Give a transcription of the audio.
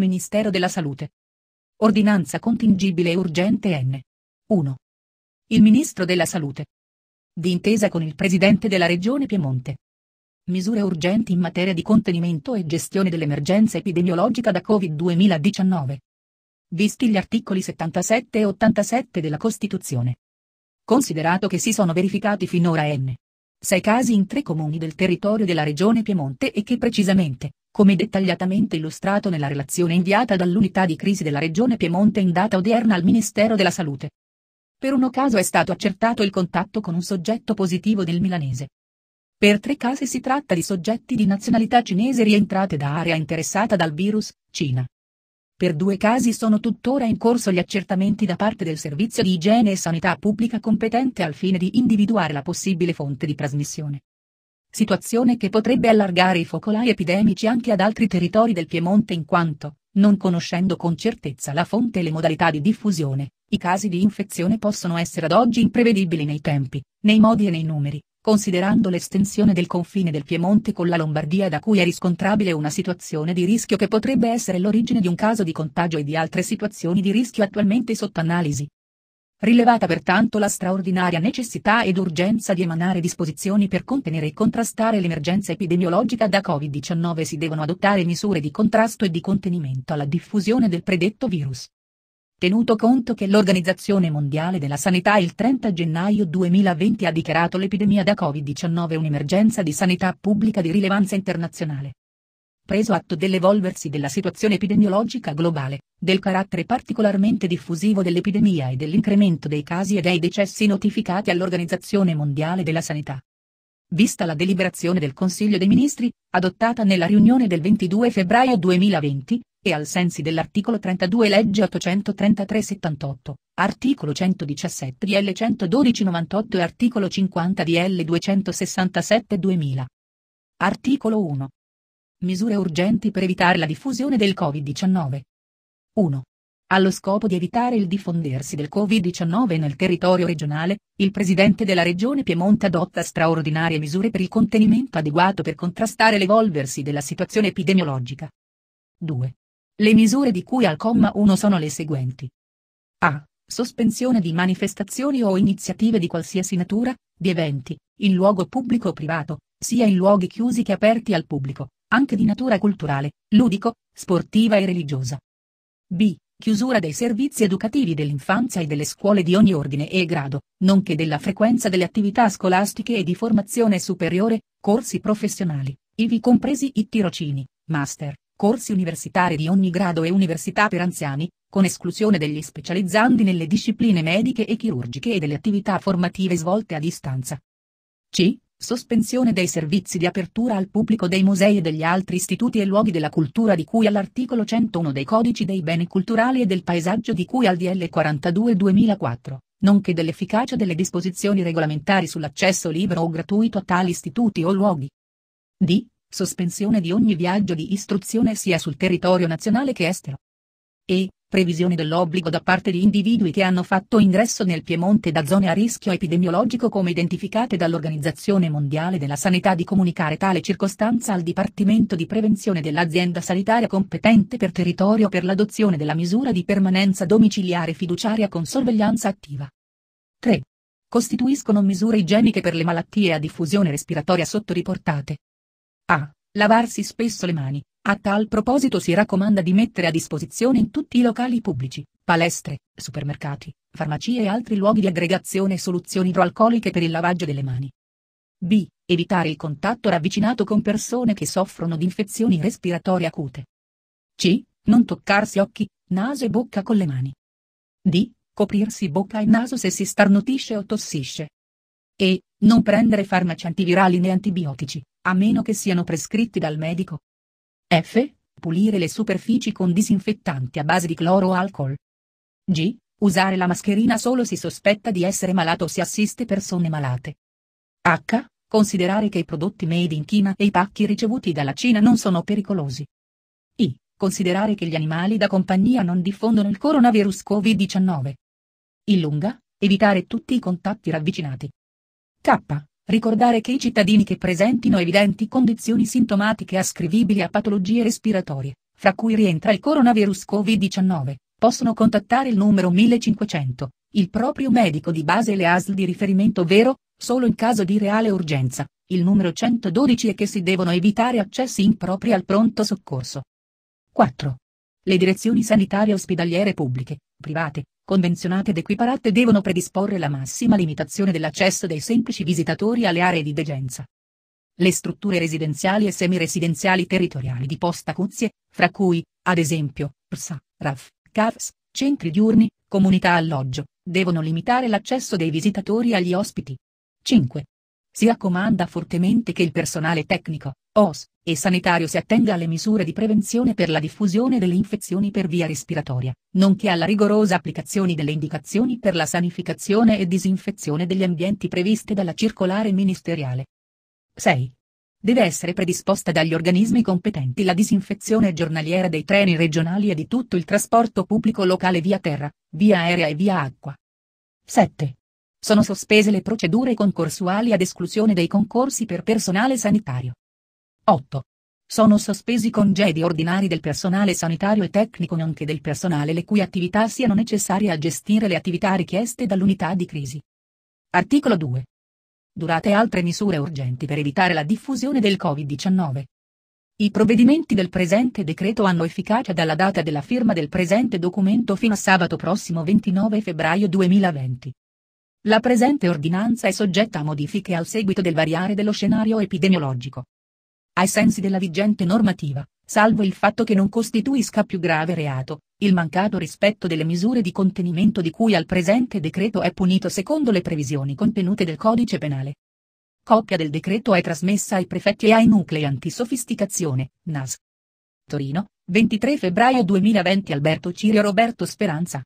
Ministero della Salute. Ordinanza contingibile e urgente N. 1. Il Ministro della Salute. D'intesa con il Presidente della Regione Piemonte. Misure urgenti in materia di contenimento e gestione dell'emergenza epidemiologica da Covid-2019. Visti gli articoli 77 e 87 della Costituzione. Considerato che si sono verificati finora n. 6 casi in tre comuni del territorio della Regione Piemonte e che precisamente come dettagliatamente illustrato nella relazione inviata dall'unità di crisi della Regione Piemonte in data odierna al Ministero della Salute. Per uno caso è stato accertato il contatto con un soggetto positivo del milanese. Per tre casi si tratta di soggetti di nazionalità cinese rientrate da area interessata dal virus, Cina. Per due casi sono tuttora in corso gli accertamenti da parte del Servizio di Igiene e Sanità Pubblica competente al fine di individuare la possibile fonte di trasmissione situazione che potrebbe allargare i focolai epidemici anche ad altri territori del Piemonte in quanto, non conoscendo con certezza la fonte e le modalità di diffusione, i casi di infezione possono essere ad oggi imprevedibili nei tempi, nei modi e nei numeri, considerando l'estensione del confine del Piemonte con la Lombardia da cui è riscontrabile una situazione di rischio che potrebbe essere l'origine di un caso di contagio e di altre situazioni di rischio attualmente sotto analisi. Rilevata pertanto la straordinaria necessità ed urgenza di emanare disposizioni per contenere e contrastare l'emergenza epidemiologica da Covid-19 si devono adottare misure di contrasto e di contenimento alla diffusione del predetto virus. Tenuto conto che l'Organizzazione Mondiale della Sanità il 30 gennaio 2020 ha dichiarato l'epidemia da Covid-19 un'emergenza di sanità pubblica di rilevanza internazionale preso atto dell'evolversi della situazione epidemiologica globale, del carattere particolarmente diffusivo dell'epidemia e dell'incremento dei casi e dei decessi notificati all'Organizzazione Mondiale della Sanità. Vista la deliberazione del Consiglio dei Ministri, adottata nella riunione del 22 febbraio 2020, e al sensi dell'articolo 32 legge 833-78, articolo 117 di l 112-98 e articolo 50 di l 267-2000. Articolo 1. Misure urgenti per evitare la diffusione del Covid-19. 1. Allo scopo di evitare il diffondersi del Covid-19 nel territorio regionale, il Presidente della Regione Piemonte adotta straordinarie misure per il contenimento adeguato per contrastare l'evolversi della situazione epidemiologica. 2. Le misure di cui al comma 1 sono le seguenti. A. Sospensione di manifestazioni o iniziative di qualsiasi natura, di eventi, in luogo pubblico o privato, sia in luoghi chiusi che aperti al pubblico, anche di natura culturale, ludico, sportiva e religiosa. B. Chiusura dei servizi educativi dell'infanzia e delle scuole di ogni ordine e grado, nonché della frequenza delle attività scolastiche e di formazione superiore, corsi professionali, ivi compresi i tirocini, master, corsi universitari di ogni grado e università per anziani, con esclusione degli specializzandi nelle discipline mediche e chirurgiche e delle attività formative svolte a distanza. C. Sospensione dei servizi di apertura al pubblico dei musei e degli altri istituti e luoghi della cultura di cui all'articolo 101 dei codici dei beni culturali e del paesaggio di cui al DL 42-2004, nonché dell'efficacia delle disposizioni regolamentari sull'accesso libero o gratuito a tali istituti o luoghi. D. Sospensione di ogni viaggio di istruzione sia sul territorio nazionale che estero. E previsione dell'obbligo da parte di individui che hanno fatto ingresso nel Piemonte da zone a rischio epidemiologico come identificate dall'Organizzazione Mondiale della Sanità di comunicare tale circostanza al Dipartimento di Prevenzione dell'azienda sanitaria competente per territorio per l'adozione della misura di permanenza domiciliare fiduciaria con sorveglianza attiva. 3. Costituiscono misure igieniche per le malattie a diffusione respiratoria sottoriportate. A. Lavarsi spesso le mani, a tal proposito si raccomanda di mettere a disposizione in tutti i locali pubblici, palestre, supermercati, farmacie e altri luoghi di aggregazione soluzioni idroalcoliche per il lavaggio delle mani. B. Evitare il contatto ravvicinato con persone che soffrono di infezioni respiratorie acute. C. Non toccarsi occhi, naso e bocca con le mani. D. Coprirsi bocca e naso se si starnutisce o tossisce. E. Non prendere farmaci antivirali né antibiotici, a meno che siano prescritti dal medico. F. Pulire le superfici con disinfettanti a base di cloro o alcol. G. Usare la mascherina solo si sospetta di essere malato o si assiste persone malate. H. Considerare che i prodotti made in Cina e i pacchi ricevuti dalla Cina non sono pericolosi. I. Considerare che gli animali da compagnia non diffondono il coronavirus Covid-19. Illunga, evitare tutti i contatti ravvicinati. K. Ricordare che i cittadini che presentino evidenti condizioni sintomatiche ascrivibili a patologie respiratorie, fra cui rientra il coronavirus Covid-19, possono contattare il numero 1500, il proprio medico di base e le ASL di riferimento vero, solo in caso di reale urgenza, il numero 112 e che si devono evitare accessi impropri al pronto soccorso. 4. Le direzioni sanitarie ospedaliere pubbliche, private, convenzionate ed equiparate devono predisporre la massima limitazione dell'accesso dei semplici visitatori alle aree di degenza. Le strutture residenziali e semiresidenziali territoriali di posta cuzie, fra cui, ad esempio, PSA, RAF, CAFS, centri diurni, comunità alloggio, devono limitare l'accesso dei visitatori agli ospiti. 5. Si raccomanda fortemente che il personale tecnico, OS, e sanitario si attenga alle misure di prevenzione per la diffusione delle infezioni per via respiratoria, nonché alla rigorosa applicazione delle indicazioni per la sanificazione e disinfezione degli ambienti previste dalla circolare ministeriale. 6. Deve essere predisposta dagli organismi competenti la disinfezione giornaliera dei treni regionali e di tutto il trasporto pubblico locale via terra, via aerea e via acqua. 7. Sono sospese le procedure concorsuali ad esclusione dei concorsi per personale sanitario. 8. Sono sospesi i congedi ordinari del personale sanitario e tecnico nonché del personale le cui attività siano necessarie a gestire le attività richieste dall'unità di crisi. Articolo 2. Durate altre misure urgenti per evitare la diffusione del Covid-19. I provvedimenti del presente decreto hanno efficacia dalla data della firma del presente documento fino a sabato prossimo 29 febbraio 2020. La presente ordinanza è soggetta a modifiche al seguito del variare dello scenario epidemiologico. Ai sensi della vigente normativa, salvo il fatto che non costituisca più grave reato, il mancato rispetto delle misure di contenimento di cui al presente decreto è punito secondo le previsioni contenute del codice penale. Copia del decreto è trasmessa ai prefetti e ai nuclei antisofisticazione, NAS. Torino, 23 febbraio 2020 Alberto Cirio Roberto Speranza.